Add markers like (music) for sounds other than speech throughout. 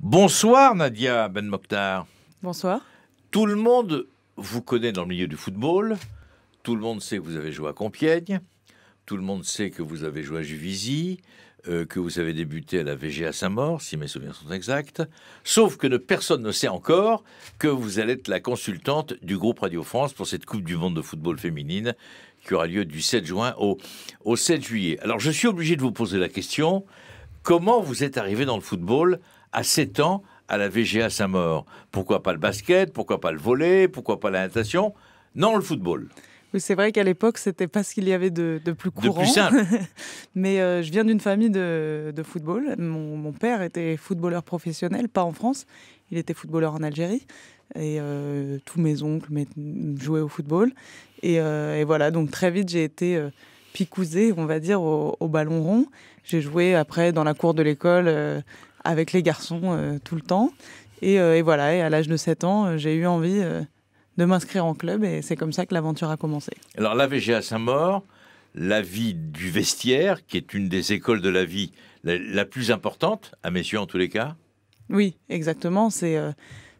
Bonsoir Nadia Ben Mokhtar. Bonsoir. Tout le monde vous connaît dans le milieu du football. Tout le monde sait que vous avez joué à Compiègne. Tout le monde sait que vous avez joué à Juvisy. Euh, que vous avez débuté à la VG à Saint-Maur, si mes souvenirs sont exacts, sauf que ne, personne ne sait encore que vous allez être la consultante du groupe Radio France pour cette Coupe du Monde de football féminine qui aura lieu du 7 juin au, au 7 juillet. Alors je suis obligé de vous poser la question, comment vous êtes arrivé dans le football à 7 ans à la VGA sa mort. Pourquoi pas le basket Pourquoi pas le volet Pourquoi pas la natation Non, le football. Oui, c'est vrai qu'à l'époque, c'était pas ce qu'il y avait de, plus courant. De plus simple. (laughs) Mais euh, je viens d'une famille de, football. Mon, père était footballeur professionnel, pas en France. Il était footballeur en Algérie. Et euh, tous mes oncles jouaient au football. Euh, et, voilà, donc très vite, j'ai été picousée, on va dire, au ballon rond. J'ai joué après dans la cour de l'école avec les garçons euh, tout le temps. Et, euh, voilà, à l'âge de 7 ans, euh, j'ai eu envie de m'inscrire en club et c'est comme ça que l'aventure a commencé. Alors la à Saint-Maur, la vie du vestiaire, qui est une des écoles de la vie la, plus importante, à mes yeux en tous les cas Oui, exactement. C'est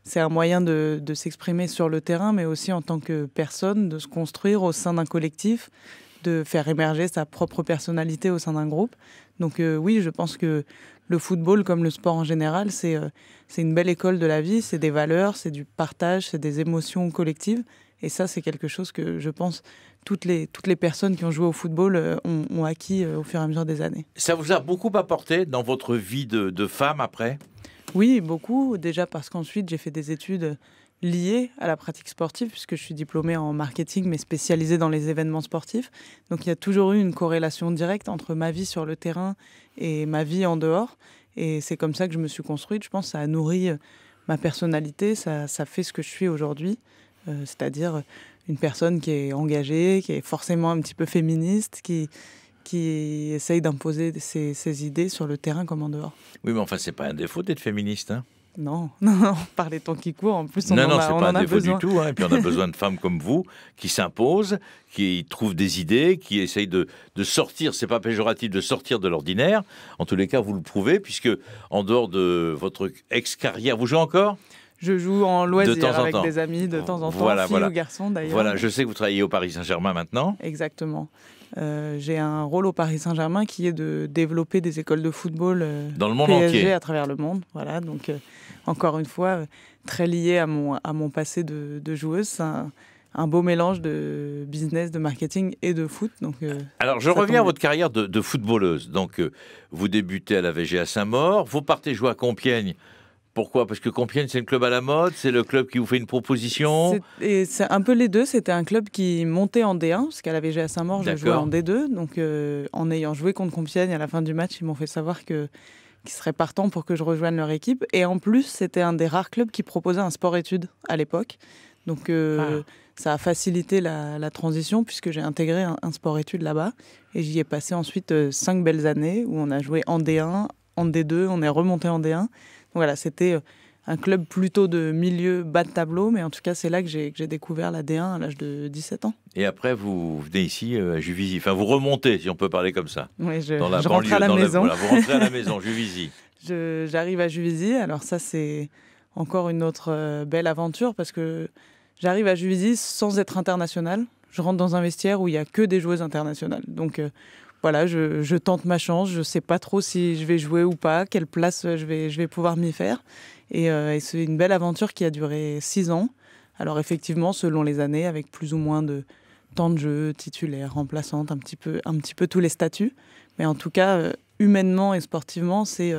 c'est un moyen de, s'exprimer sur le terrain, mais aussi en tant que personne, de se construire au sein d'un collectif, de faire émerger sa propre personnalité au sein d'un groupe. Donc oui, je pense que le football, comme le sport en général, euh, c'est une belle école de la vie, c'est des valeurs, c'est du partage, c'est des émotions collectives. Et ça, c'est quelque chose que je pense toutes les, toutes les personnes qui ont joué au football euh, ont, acquis euh, au fur et à mesure des années. Ça vous a beaucoup apporté dans votre vie de, de femme après Oui, beaucoup. Déjà parce qu'ensuite, j'ai fait des études lié à la pratique sportive, puisque je suis diplômée en marketing, mais spécialisée dans les événements sportifs. Donc il y a toujours eu une corrélation directe entre ma vie sur le terrain et ma vie en dehors. Et c'est comme ça que je me suis construite. Je pense que ça a nourri euh, ma personnalité, ça, fait ce que je suis aujourd'hui, euh, c'est-à-dire euh, une personne qui est engagée, qui est forcément un petit peu féministe, qui, qui essaye d'imposer ses, idées sur le terrain comme en dehors. Oui, mais enfin, c'est pas un défaut d'être féministe. Hein. (laughs) Non, non, par les temps qui courent, en plus, on non, non, pas en du tout. Hein, et puis on a besoin de (laughs) femmes comme vous qui s'imposent, qui trouvent des idées, qui essayent de, de sortir, c'est pas péjoratif, de sortir de l'ordinaire. En tous les cas, vous le prouvez, puisque en dehors de votre ex-carrière, vous jouez encore je joue en loisir avec des amis de temps en temps, voilà, filles voilà. d'ailleurs. Voilà, je sais que vous travaillez au Paris Saint-Germain maintenant. Exactement. Euh, j'ai un rôle au Paris Saint-Germain qui est de développer des écoles de football euh, dans le monde PSG à travers le monde. Voilà, donc euh, encore une fois, très lié à mon, à mon passé de, joueuse. un, beau mélange de business, de marketing et de foot. Donc, Alors je reviens à votre carrière de, footballeuse. Donc vous débutez à la VG à Saint-Maur, vous partez jouer à Compiègne pourquoi Parce que Compiègne, c'est le club à la mode, c'est le club qui vous fait une proposition. C'est un peu les deux. C'était un club qui montait en D1, parce qu'à la à Saint-Maur, je jouais en D2. Donc, euh, en ayant joué contre Compiègne, à la fin du match, ils m'ont fait savoir que qui seraient partants pour que je rejoigne leur équipe. Et en plus, c'était un des rares clubs qui proposait un sport-études à l'époque. Donc euh, ah. ça a facilité la, transition puisque j'ai intégré un, sport-études là-bas. Et j'y ai passé ensuite euh, cinq belles années où on a joué en D1, en D2, on est remonté en D1 voilà, c'était euh, un club plutôt de milieu bas de tableau, mais en tout cas, c'est là que j'ai, découvert la D1 à l'âge de 17 ans. Et après, vous venez ici euh, à Juvisy, enfin, vous remontez, si on peut parler comme ça. Oui, je, rentre à la maison. vous rentrez à la maison, (laughs) Juvisy. j'arrive à Juvisy, alors ça, c'est encore une autre euh, belle aventure parce que j'arrive à Juvisy sans être international. Je rentre dans un vestiaire où il n'y a que des joueuses internationales. Donc, voilà, je, tente ma chance. Je ne sais pas trop si je vais jouer ou pas, quelle place euh, je vais, je vais pouvoir m'y faire. Euh, et, c'est une belle aventure qui a duré six ans. Alors effectivement, selon les années, avec plus ou moins de temps de jeu, titulaire, remplaçante, un petit peu, un petit peu tous les statuts. Mais en tout cas, euh, humainement et sportivement, c'est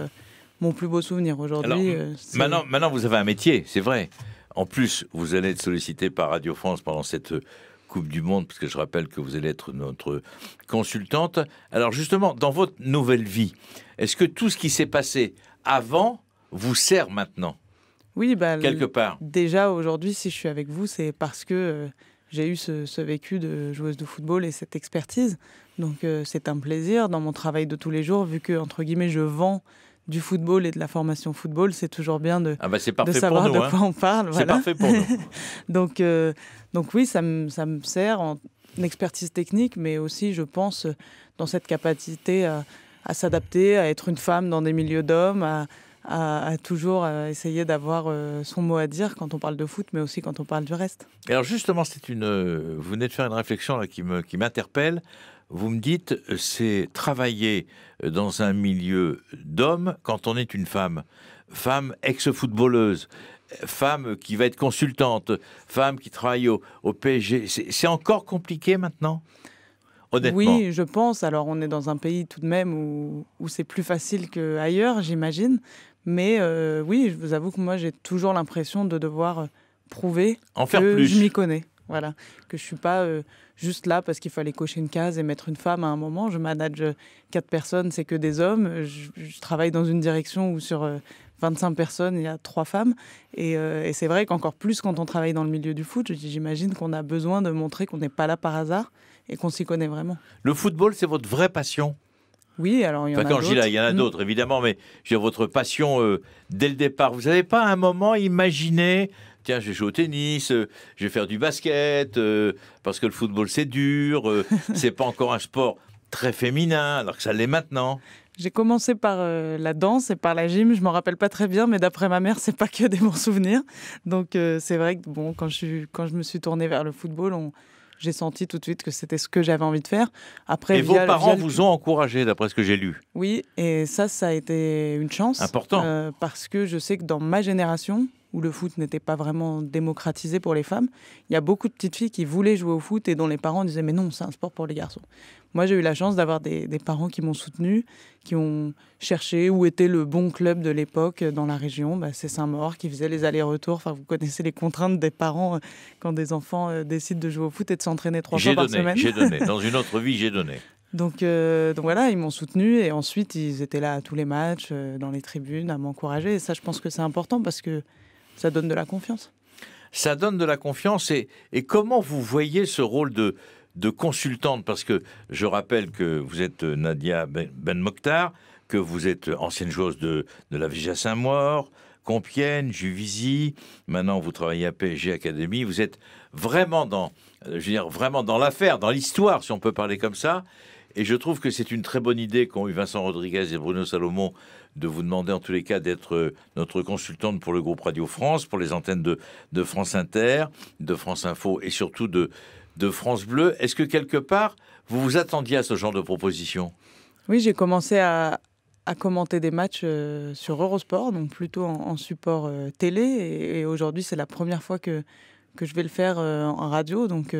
mon plus beau souvenir aujourd'hui. maintenant, maintenant, vous avez un métier, c'est vrai. En plus, vous allez être sollicité par Radio France pendant cette Coupe du Monde, parce que je rappelle que vous allez être notre consultante. Alors justement, dans votre nouvelle vie, est-ce que tout ce qui s'est passé avant vous sert maintenant Oui, bah, quelque part. Déjà aujourd'hui, si je suis avec vous, c'est parce que euh, j'ai eu ce, vécu de joueuse de football et cette expertise. Donc euh, c'est un plaisir dans mon travail de tous les jours, vu que entre guillemets je vends du football et de la formation football, c'est toujours bien de, ah bah, savoir de hein. quoi on parle. C'est parfait pour nous. (laughs) donc, euh, donc oui, ça me, ça sert en expertise technique, mais aussi, je pense, dans cette capacité à, s'adapter, à être une femme dans des milieux d'hommes, à, toujours euh, essayer d'avoir euh, son mot à dire quand on parle de foot, mais aussi quand on parle du reste. alors justement, c'est une, vous venez de faire une réflexion là, qui m'interpelle. Qui vous me dites, euh, c'est travailler euh, dans un milieu d'hommes quand on est une femme. Femme ex-footballeuse, euh, femme qui va être consultante, femme qui travaille au, PSG. C'est encore compliqué maintenant Oui, je pense. Alors, on est dans un pays tout de même où, c'est plus facile qu'ailleurs, j'imagine. Mais oui, je vous avoue que moi, j'ai toujours l'impression de devoir prouver que je m'y connais. Voilà, que je suis pas euh, juste là parce qu'il fallait cocher une case et mettre une femme à un moment. Je manage euh, quatre personnes, c'est que des hommes. Je, travaille dans une direction où sur 25 euh, personnes, il y a trois femmes. Et, c'est vrai qu'encore plus quand on travaille dans le milieu du foot, j'imagine qu'on a besoin de montrer qu'on n'est pas là par hasard et qu'on s'y connaît vraiment. Le football, c'est votre vraie passion oui, alors il y en a d'autres. Il y en a mmh. d'autres, évidemment, mais j'ai votre passion dès le départ. Vous n'avez pas un moment imaginé tiens, je vais jouer au tennis, euh, je vais faire du basket, euh, parce que le football c'est dur, euh, (laughs) c'est pas encore un sport très féminin, alors que ça l'est maintenant. J'ai commencé par la danse et par la gym. Je m'en rappelle pas très bien, mais d'après ma mère, c'est pas que des bons souvenirs. Donc c'est vrai que bon, quand je, quand je me suis tournée vers le football, j'ai senti tout de suite que c'était ce que j'avais envie de faire. Après, et vos parents vous ont encouragé, d'après ce que j'ai lu. Oui, et ça, ça a été une chance. Important. parce que je sais que dans ma génération, où le foot n'était pas vraiment démocratisé pour les femmes, il y a beaucoup de petites filles qui voulaient jouer au foot et dont les parents disaient mais non, c'est un sport pour les garçons. Moi, j'ai eu la chance d'avoir des, parents qui m'ont soutenue, qui ont cherché où était le bon club de l'époque dans la région. Bah, c'est Saint-Maur qui faisait les allers-retours. Enfin, vous connaissez les contraintes des parents euh, quand des enfants euh, décident de jouer au foot et de s'entraîner trois fois par semaine. J'ai donné. Dans une autre (laughs) vie, j'ai donné. Euh, donc, voilà, ils m'ont soutenu et ensuite ils étaient là à tous les matchs, dans les tribunes, à m'encourager. Et ça, je pense que c'est important parce que ça donne de la confiance. Ça donne de la confiance. Et, et comment vous voyez ce rôle de, de consultante Parce que je rappelle que vous êtes euh, Nadia ben, ben, Mokhtar, que vous êtes euh, ancienne joueuse de, la Vigia Saint-Maur, Compiègne, Juvisy. Maintenant, vous travaillez à PSG Academy. Vous êtes vraiment dans, euh, dire, vraiment dans l'affaire, dans l'histoire, si on peut parler comme ça. Et je trouve que c'est une très bonne idée qu'ont eu Vincent Rodriguez et Bruno Salomon de vous demander en tous les cas d'être euh, notre consultante pour le groupe Radio France, pour les antennes de, France Inter, de France Info et surtout de, de France Bleu. Est-ce que quelque part, vous vous attendiez à ce genre de proposition Oui, j'ai commencé à, commenter des matchs euh, sur Eurosport, donc plutôt en, support euh, télé. Et, aujourd'hui, c'est la première fois que, que je vais le faire en radio. Donc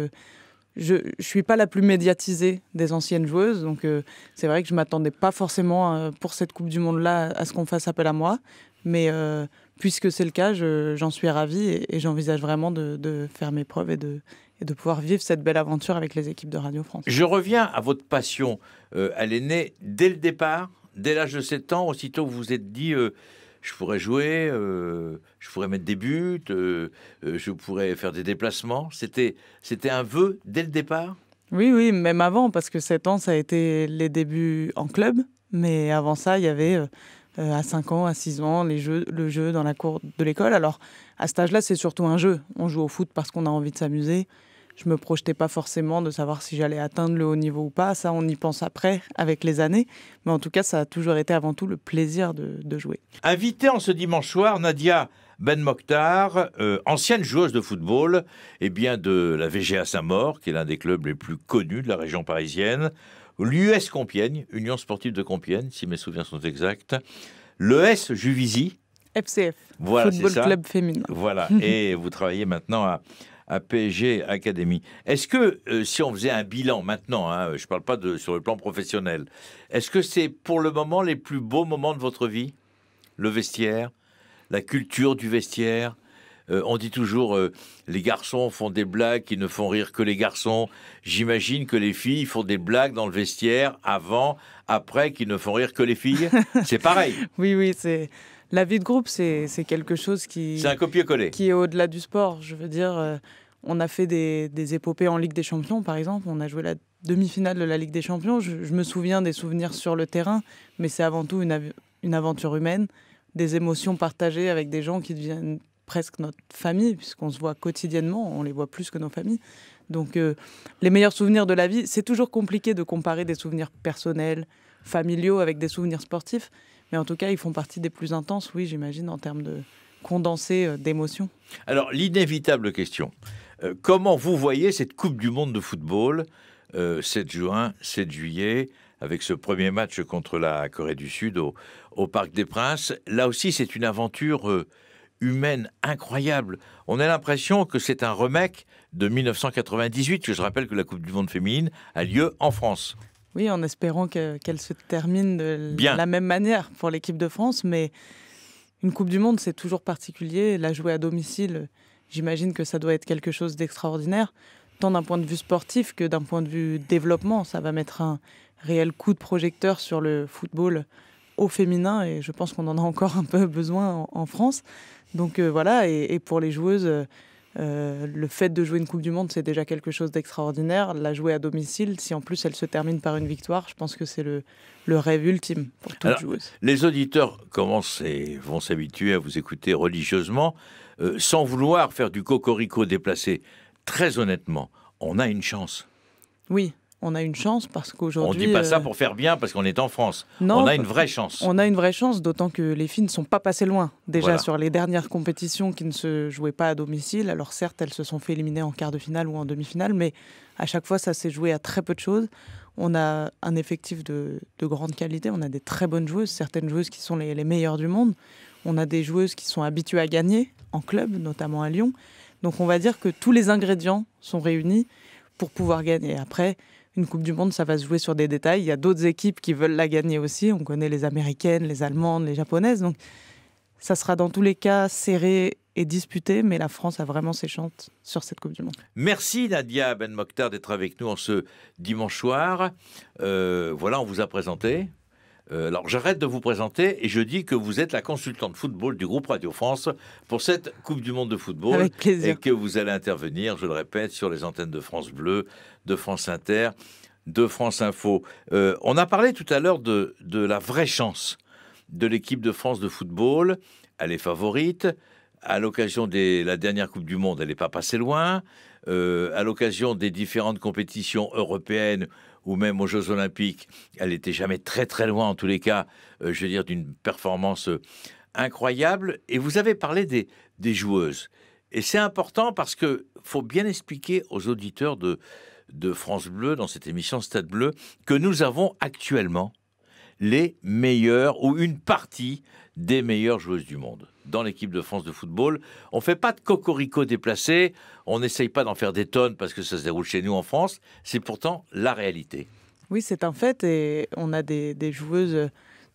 je ne suis pas la plus médiatisée des anciennes joueuses, donc euh, c'est vrai que je ne m'attendais pas forcément euh, pour cette Coupe du Monde-là à ce qu'on fasse appel à moi, mais euh, puisque c'est le cas, j'en suis ravie et, j'envisage vraiment de, faire mes preuves et de, et de pouvoir vivre cette belle aventure avec les équipes de Radio France. Je reviens à votre passion, elle est née dès le départ, dès l'âge de 7 ans, aussitôt vous vous êtes dit je pourrais jouer, euh, je pourrais mettre des buts, euh, euh, je pourrais faire des déplacements. C'était, c'était un vœu dès le départ Oui, oui, même avant, parce que 7 ans, ça a été les débuts en club. Mais avant ça, il y avait à 5 ans, à 6 ans, les jeux, le jeu dans la cour de l'école. Alors, à cet âge-là, c'est surtout un jeu. On joue au foot parce qu'on a envie de s'amuser je me projetais pas forcément de savoir si j'allais atteindre le haut niveau ou pas. Ça, on y pense après, avec les années. Mais en tout cas, ça a toujours été avant tout le plaisir de, jouer. Invité en ce dimanche soir, Nadia ben Mokhtar, euh, ancienne joueuse de football, et eh bien de la VGA Saint-Maur, qui est l'un des clubs les plus connus de la région parisienne, l'US Compiègne, Union sportive de Compiègne, si mes souvenirs sont exacts, l'ES Juvisy. FCF, voilà, Football Club Féminin. Voilà, (laughs) et vous travaillez maintenant à à PSG Academy. Est-ce que, euh, si on faisait un bilan maintenant, hein, je ne parle pas de, sur le plan professionnel, est-ce que c'est pour le moment les plus beaux moments de votre vie Le vestiaire, la culture du vestiaire euh, on dit toujours euh, les garçons font des blagues qui ne font rire que les garçons. J'imagine que les filles font des blagues dans le vestiaire avant, après, qui ne font rire que les filles. c'est pareil. (laughs) Oui, oui, c'est la vie de groupe, c'est quelque chose qui. Qui est au-delà du sport. Je veux dire, euh, on a fait des, épopées en Ligue des Champions, par exemple. On a joué la demi-finale de la Ligue des Champions. Je, me souviens des souvenirs sur le terrain, mais c'est avant tout une, aventure humaine, des émotions partagées avec des gens qui deviennent presque notre famille, puisqu'on se voit quotidiennement, on les voit plus que nos familles. Donc euh, les meilleurs souvenirs de la vie, c'est toujours compliqué de comparer des souvenirs personnels, familiaux avec des souvenirs sportifs, mais en tout cas, ils font partie des plus intenses, oui, j'imagine, en termes de condensé euh, d'émotions. Alors, l'inévitable question. Euh, comment vous voyez cette Coupe du Monde de football 7 euh, juin, 7 juillet, avec ce premier match contre la Corée du Sud au, Parc des Princes. Là aussi, c'est une aventure humaine incroyable. On a l'impression que c'est un remake de 1998, que je rappelle que la Coupe du Monde féminine a lieu en France. Oui, en espérant qu'elle se termine de la même manière pour l'équipe de France, mais une Coupe du Monde, c'est toujours particulier. La jouer à domicile, j'imagine que ça doit être quelque chose d'extraordinaire, tant d'un point de vue sportif que d'un point de vue développement. Ça va mettre un réel coup de projecteur sur le football au féminin, et je pense qu'on en a encore un peu besoin en, France. Donc euh, voilà, et, pour les joueuses... Euh, le fait de jouer une Coupe du Monde, c'est déjà quelque chose d'extraordinaire. La jouer à domicile, si en plus elle se termine par une victoire, je pense que c'est le, rêve ultime pour toute Les auditeurs commencent et vont s'habituer à vous écouter religieusement, euh, sans vouloir faire du cocorico déplacé. Très honnêtement, on a une chance. Oui, on a une chance parce qu'aujourd'hui. On ne dit pas ça euh, pour faire bien parce qu'on est en France. Non, on a une vraie chance. On a une vraie chance, d'autant que les filles ne sont pas passées loin. Déjà sur les dernières compétitions qui ne se jouaient pas à domicile. Alors certes, elles se sont fait éliminer en quart de finale ou en demi-finale, mais à chaque fois, ça s'est joué à très peu de choses. On a un effectif de, grande qualité, on a des très bonnes joueuses, certaines joueuses qui sont les, les meilleures du monde. On a des joueuses qui sont habituées à gagner en club, notamment à Lyon. Donc on va dire que tous les ingrédients sont réunis pour pouvoir gagner. Après, une Coupe du Monde, ça va se jouer sur des détails. Il y a d'autres équipes qui veulent la gagner aussi. On connaît les Américaines, les Allemandes, les Japonaises. Donc, ça sera dans tous les cas serré et disputé, mais la France a vraiment ses chances sur cette Coupe du Monde. Merci Nadia Ben Mokhtar d'être avec nous en ce dimanche soir. Euh, voilà, on vous a présenté. Euh, alors j'arrête de vous présenter et je dis que vous êtes la consultante de football du groupe Radio France pour cette Coupe du Monde de football. Et que vous allez intervenir, je le répète, sur les antennes de France Bleu, de France Inter, de France Info. Euh, on a parlé tout à l'heure de, la vraie chance de l'équipe de France de football. Elle est favorite. À l'occasion de la dernière Coupe du Monde, elle n'est pas passée loin. Euh, à l'occasion des différentes compétitions européennes ou même aux Jeux Olympiques, elle n'était jamais très très loin, en tous les cas, euh, je veux dire, d'une performance euh, incroyable. Et vous avez parlé des, joueuses. Et c'est important parce que faut bien expliquer aux auditeurs de, de France Bleu, dans cette émission Stade Bleu, que nous avons actuellement les meilleures, ou une partie des meilleures joueuses du monde dans l'équipe de France de football. On fait pas de cocorico déplacé, on n'essaye pas d'en faire des tonnes parce que ça se déroule chez nous en France. C'est pourtant la réalité. Oui, c'est un fait et on a des, joueuses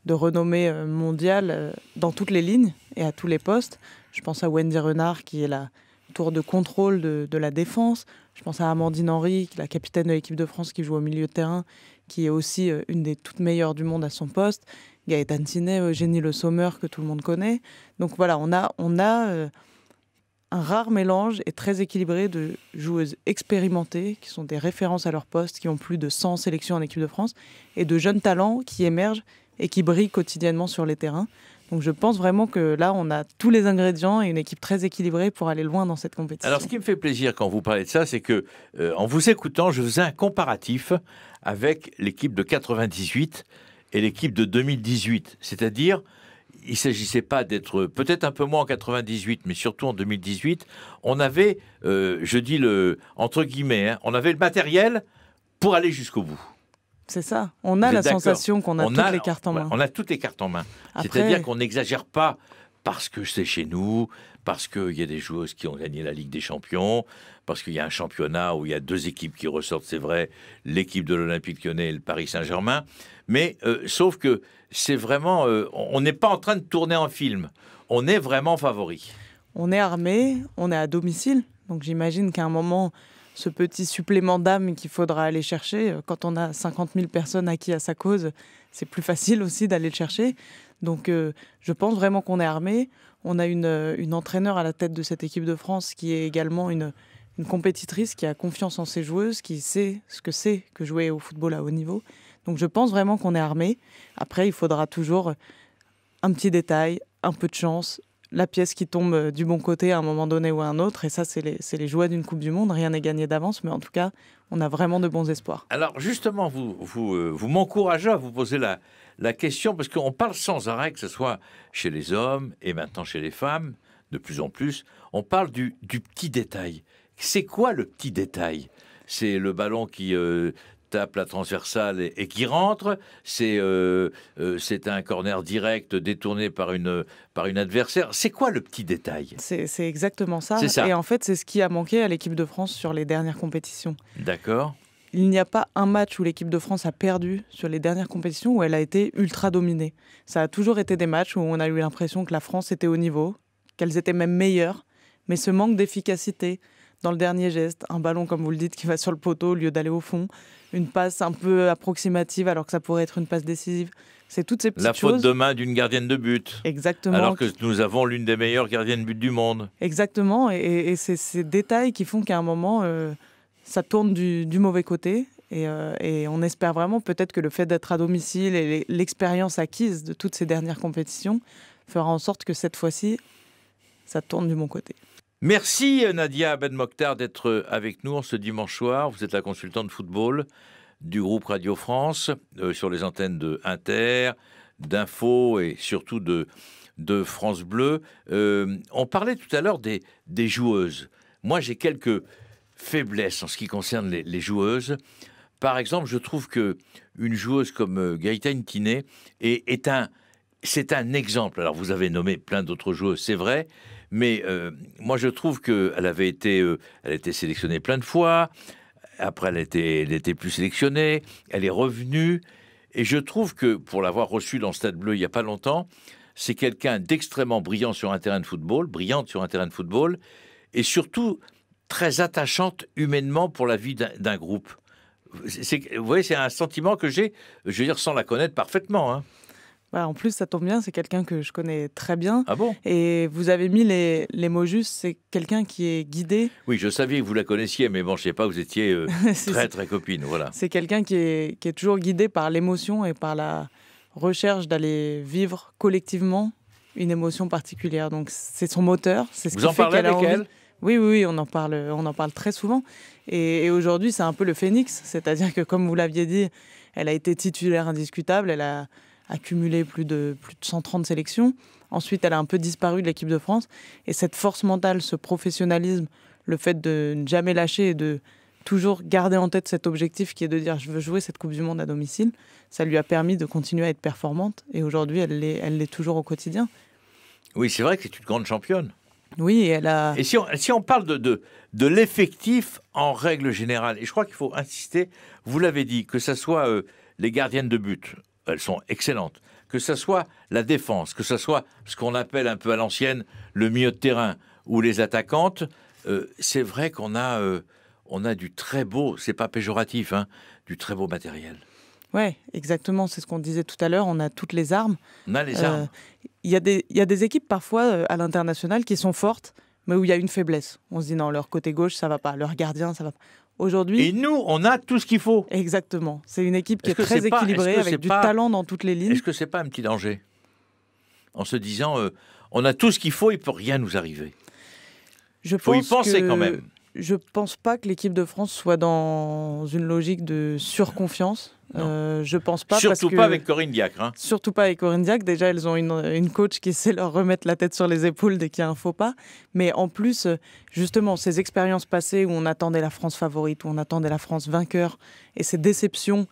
de renommée euh, mondiale euh, dans toutes les lignes et à tous les postes. Je pense à Wendy Renard qui est la tour de contrôle de, de la défense. Je pense à Amandine Henry, la capitaine de l'équipe de France qui joue au milieu de terrain, qui est aussi euh, une des toutes meilleures du monde à son poste. Gaëtan Tinet, Eugénie Le Sommer, que tout le monde connaît. Donc voilà, on a, on a euh, un rare mélange et très équilibré de joueuses expérimentées, qui sont des références à leur poste, qui ont plus de 100 sélections en équipe de France, et de jeunes talents qui émergent et qui brillent quotidiennement sur les terrains. Donc je pense vraiment que là, on a tous les ingrédients et une équipe très équilibrée pour aller loin dans cette compétition. Alors ce qui me fait plaisir quand vous parlez de ça, c'est que euh, en vous écoutant, je faisais un comparatif avec l'équipe de 98 et l'équipe de 2018. C'est-à-dire, il ne s'agissait pas d'être peut-être un peu moins en 98, mais surtout en 2018. On avait, euh, je dis le entre guillemets, hein, on avait le matériel pour aller jusqu'au bout. C'est ça. On a la sensation qu'on a toutes les cartes en main. On a toutes les cartes en main. C'est-à-dire qu'on n'exagère pas parce que c'est chez nous, parce qu'il y a des joueuses qui ont gagné la Ligue des Champions, parce qu'il y a un championnat où il y a deux équipes qui ressortent, c'est vrai, l'équipe de l'Olympique lyonnais et le Paris Saint-Germain. Mais euh, sauf que c'est vraiment, euh, on n'est pas en train de tourner en film, on est vraiment favori. On est armé, on est à domicile, donc j'imagine qu'à un moment, ce petit supplément d'âme qu'il faudra aller chercher, euh, quand on a 50 000 personnes acquis à sa cause, c'est plus facile aussi d'aller le chercher. Donc je pense vraiment qu'on est armé. On a euh, une, entraîneur à la tête de cette équipe de France qui est également une compétitrice qui a confiance en ses joueuses, qui sait ce que c'est que jouer au football à haut niveau. Donc je pense vraiment qu'on est armé. Après, il faudra toujours un petit détail, un peu de chance, la pièce qui tombe euh, du bon côté à un moment donné ou à un autre. Et ça, c'est les, les, joies d'une Coupe du Monde. Rien n'est gagné d'avance, mais en tout cas, on a vraiment de bons espoirs. Alors justement, vous, vous, euh, vous m'encouragez à vous poser la, la question, parce qu'on parle sans arrêt, que ce soit chez les hommes et maintenant chez les femmes, de plus en plus, on parle du, du petit détail. C'est quoi le petit détail c'est le ballon qui euh, la transversale et, qui rentre. Euh, euh, c'est un corner direct détourné par une, par une adversaire. C'est quoi le petit détail C'est exactement ça. ça. Et en fait, c'est ce qui a manqué à l'équipe de France sur les dernières compétitions. D'accord. Il n'y a pas un match où l'équipe de France a perdu sur les dernières compétitions où elle a été ultra dominée. Ça a toujours été des matchs où on a eu l'impression que la France était au niveau, qu'elles étaient même meilleures, mais ce manque d'efficacité, dans le dernier geste, un ballon, comme vous le dites, qui va sur le poteau au lieu d'aller au fond, une passe un peu approximative alors que ça pourrait être une passe décisive. C'est toutes ces petites choses. La faute de main d'une gardienne de but. Exactement. Alors que nous avons l'une des meilleures gardiennes de but du monde. Exactement. Et, c'est ces détails qui font qu'à un moment, euh, ça tourne du, mauvais côté. Euh, et, on espère vraiment peut-être que le fait d'être à domicile et l'expérience acquise de toutes ces dernières compétitions fera en sorte que cette fois-ci, ça tourne du bon côté. Merci euh, Nadia Ben Mokhtar d'être euh, avec nous ce dimanche soir. Vous êtes la consultante football du groupe Radio France euh, sur les antennes de Inter, d'Info et surtout de, France Bleu. on parlait tout à l'heure des, joueuses. Moi, j'ai quelques faiblesses en ce qui concerne les, joueuses. Par exemple, je trouve que une joueuse comme Gaëtane Tinet est, est un c'est un exemple. Alors, vous avez nommé plein d'autres joueuses, c'est vrai, mais euh, moi, je trouve qu'elle avait été, euh, elle a été sélectionnée plein de fois. Après, elle n'était elle plus sélectionnée. Elle est revenue. Et je trouve que, pour l'avoir reçue dans le Stade Bleu il n'y a pas longtemps, c'est quelqu'un d'extrêmement brillant sur un terrain de football, brillante sur un terrain de football, et surtout très attachante humainement pour la vie d'un groupe. Vous voyez, c'est un sentiment que j'ai, je veux dire, sans la connaître parfaitement. Hein en plus, ça tombe bien, c'est quelqu'un que je connais très bien. Ah bon Et vous avez mis les, mots justes, c'est quelqu'un qui est guidé. Oui, je savais que vous la connaissiez, mais bon, je ne sais pas, vous étiez euh, (laughs) très, très copine. Voilà. C'est quelqu'un qui est, toujours guidé par l'émotion et par la recherche d'aller vivre collectivement une émotion particulière. Donc, c'est son moteur. C'est ce vous qui en parlez avec elle oui, oui, on en parle, on en parle très souvent. Et, et aujourd'hui, c'est un peu le phénix, c'est-à-dire que comme vous l'aviez dit, elle a été titulaire indiscutable, elle a, accumulé plus de, plus de 130 sélections. Ensuite, elle a un peu disparu de l'équipe de France. Et cette force mentale, ce professionnalisme, le fait de ne jamais lâcher et de toujours garder en tête cet objectif qui est de dire je veux jouer cette Coupe du Monde à domicile, ça lui a permis de continuer à être performante. Et aujourd'hui, elle l'est, elle l'est toujours au quotidien. Oui, c'est vrai que c'est une grande championne. Oui, elle a. Et si on, si on parle de, de, de l'effectif en règle générale, et je crois qu'il faut insister, vous l'avez dit, que ce soit euh, les gardiennes de but, elles sont excellentes. Que ce soit la défense, que ce soit ce qu'on appelle un peu à l'ancienne le milieu de terrain ou les attaquantes, euh, c'est vrai qu'on a, euh, a du très beau, c'est pas péjoratif, hein, du très beau matériel. Oui, exactement, c'est ce qu'on disait tout à l'heure, on a toutes les armes. On a les armes. Euh, il y, y, a des équipes parfois à l'international qui sont fortes, mais où il y a une faiblesse. On se dit non, leur côté gauche, ça va pas, leur gardien, ça va pas. Aujourd'hui. Et nous, on a tout ce qu'il faut. Exactement. C'est une équipe qui est, très équilibrée, avec du talent dans toutes les lignes. Est-ce que c'est pas un petit danger En se disant, euh, on a tout ce qu'il faut, il peut rien nous arriver. Il faut y penser quand même. Je pense pas que l'équipe de France soit dans une logique de surconfiance. Euh, je pense pas. Surtout pas avec Corinne Diacre. Hein. Surtout pas avec Corinne Diacre. Déjà, elles ont une, une, coach qui sait leur remettre la tête sur les épaules dès qu'il y a un faux pas. Mais en plus, justement, ces expériences passées où on attendait la France favorite, où on attendait la France vainqueur, et ces déceptions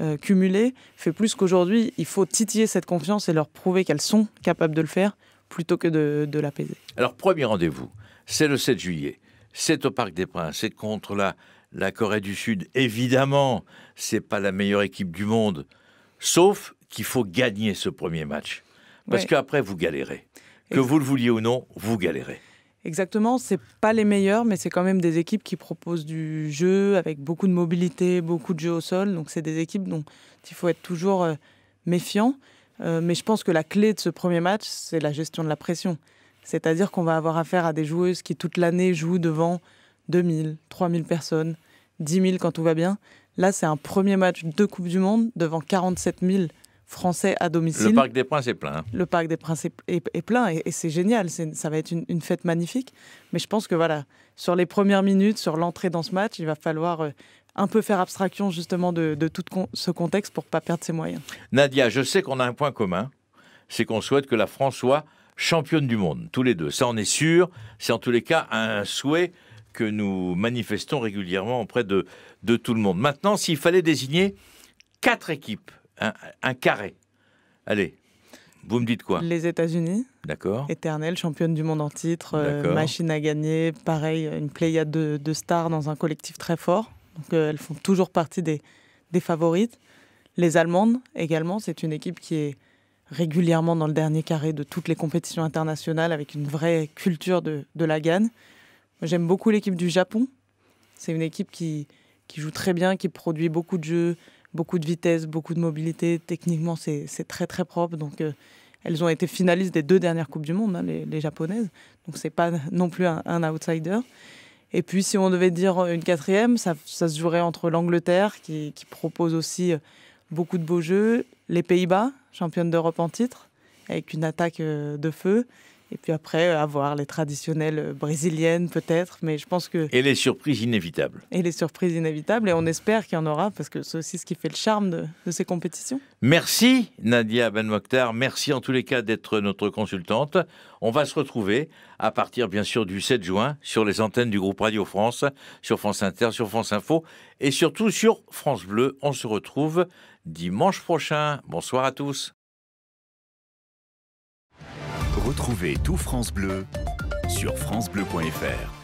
euh, cumulées, fait plus qu'aujourd'hui, il faut titiller cette confiance et leur prouver qu'elles sont capables de le faire plutôt que de, de l'apaiser. Alors, premier rendez-vous, c'est le 7 juillet. C'est au Parc des Princes, c'est contre la la Corée du Sud, évidemment, n'est pas la meilleure équipe du monde. Sauf qu'il faut gagner ce premier match. Parce qu'après, vous galérez. Que vous le vouliez ou non, vous galérez. Exactement, c'est pas les meilleurs, mais c'est quand même des équipes qui proposent du jeu avec beaucoup de mobilité, beaucoup de jeu au sol. Donc c'est des équipes dont il faut être toujours euh, méfiant. Euh, mais je pense que la clé de ce premier match, c'est la gestion de la pression. C'est-à-dire qu'on va avoir affaire à des joueuses qui toute l'année jouent devant 2000, 3000 personnes, 10 000 quand tout va bien. Là, c'est un premier match de Coupe du Monde devant 47 000 Français à domicile. Le Parc des Princes est plein. Hein. Le Parc des Princes est, plein et, c'est génial. Ça va être une, fête magnifique. Mais je pense que voilà, sur les premières minutes, sur l'entrée dans ce match, il va falloir euh, un peu faire abstraction justement de, tout ce contexte pour pas perdre ses moyens. Nadia, je sais qu'on a un point commun, c'est qu'on souhaite que la France soit championne du monde, tous les deux. Ça, on est sûr. C'est en tous les cas un souhait que nous manifestons régulièrement auprès de, de tout le monde. Maintenant, s'il fallait désigner quatre équipes, un, carré, allez, vous me dites quoi Les États-Unis. D'accord. championnes championne du monde en titre, machines euh, machine à gagner, pareil, une pléiade de, de stars dans un collectif très fort. Donc euh, elles font toujours partie des, des favorites. Les Allemandes également, c'est une équipe qui est régulièrement dans le dernier carré de toutes les compétitions internationales avec une vraie culture de, de la gagne. J'aime beaucoup l'équipe du Japon. C'est une équipe qui, qui joue très bien, qui produit beaucoup de jeux, beaucoup de vitesse, beaucoup de mobilité. Techniquement, c'est très très propre. Donc, euh, elles ont été finalistes des deux dernières Coupes du Monde, hein, les, japonaises. Donc, c'est pas non plus un, outsider. Et puis, si on devait dire une quatrième, ça, ça se jouerait entre l'Angleterre, qui, qui, propose aussi euh, beaucoup de beaux jeux, les Pays-Bas, championne d'Europe en titre, avec une attaque euh, de feu, et puis après, avoir les traditionnelles brésiliennes peut-être, mais je pense que... Et les surprises inévitables. Et les surprises inévitables, et on espère qu'il y en aura, parce que c'est aussi ce qui fait le charme de, ces compétitions. Merci Nadia Ben Mokhtar, merci en tous les cas d'être notre consultante. On va se retrouver à partir bien sûr du 7 juin sur les antennes du groupe Radio France, sur France Inter, sur France Info, et surtout sur France Bleu. On se retrouve dimanche prochain. Bonsoir à tous. Retrouvez tout France Bleu sur francebleu.fr.